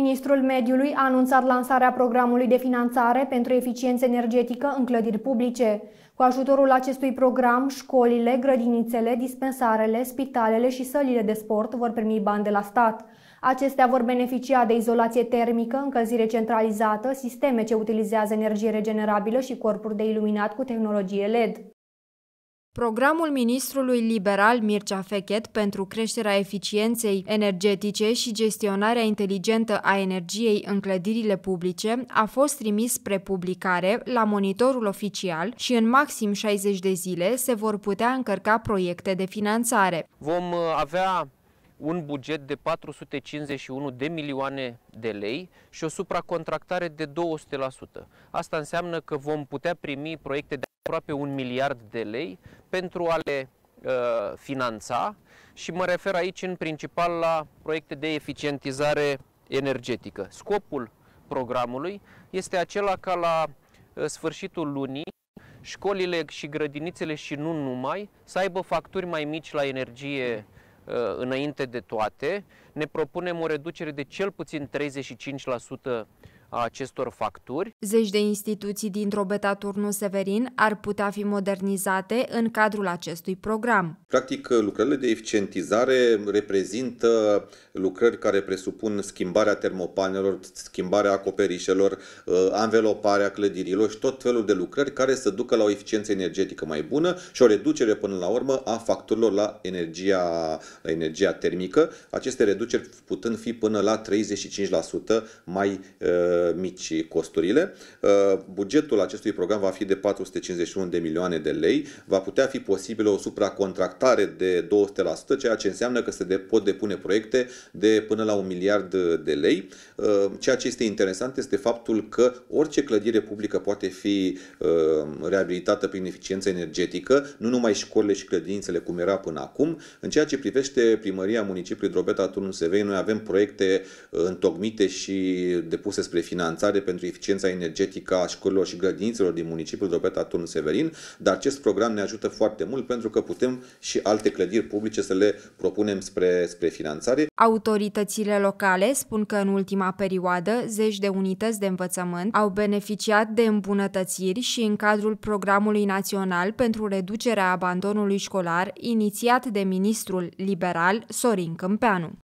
Ministrul Mediului a anunțat lansarea programului de finanțare pentru eficiență energetică în clădiri publice. Cu ajutorul acestui program, școlile, grădinițele, dispensarele, spitalele și sălile de sport vor primi bani de la stat. Acestea vor beneficia de izolație termică, încălzire centralizată, sisteme ce utilizează energie regenerabilă și corpuri de iluminat cu tehnologie LED. Programul ministrului liberal Mircea Fechet pentru creșterea eficienței energetice și gestionarea inteligentă a energiei în clădirile publice a fost trimis spre publicare la monitorul oficial și în maxim 60 de zile se vor putea încărca proiecte de finanțare. Vom uh, avea un buget de 451 de milioane de lei și o supracontractare de 200%. Asta înseamnă că vom putea primi proiecte de aproape un miliard de lei pentru a le uh, finanța și mă refer aici în principal la proiecte de eficientizare energetică. Scopul programului este acela ca la uh, sfârșitul lunii școlile și grădinițele și nu numai să aibă facturi mai mici la energie Uh, înainte de toate, ne propunem o reducere de cel puțin 35% a acestor facturi. Zeci de instituții din Drobeta Turnu Severin ar putea fi modernizate în cadrul acestui program. Practic, lucrările de eficientizare reprezintă lucrări care presupun schimbarea termopanelor, schimbarea acoperișelor, ă, anveloparea clădirilor și tot felul de lucrări care să ducă la o eficiență energetică mai bună și o reducere până la urmă a facturilor la energia, la energia termică, aceste reduceri putând fi până la 35% mai uh, Uh, mici costurile. Uh, bugetul acestui program va fi de 451 de milioane de lei. Va putea fi posibilă o supracontractare de 200%, ceea ce înseamnă că se pot depune proiecte de până la un miliard de lei. Uh, ceea ce este interesant este faptul că orice clădire publică poate fi reabilitată prin eficiență energetică, nu numai școlile și clădințele cum era până acum. În ceea ce privește primăria municipiului Drobeta Turnul Sevei, noi avem proiecte întocmite și depuse spre finanțare pentru eficiența energetică a școlilor și grădinițelor din municipiul Drobeta Turn Severin, dar acest program ne ajută foarte mult pentru că putem și alte clădiri publice să le propunem spre, spre finanțare. Autoritățile locale spun că în ultima perioadă zeci de unități de învățământ au beneficiat de îmbunătățiri și în cadrul programului național pentru reducerea abandonului școlar inițiat de ministrul liberal Sorin Câmpeanu.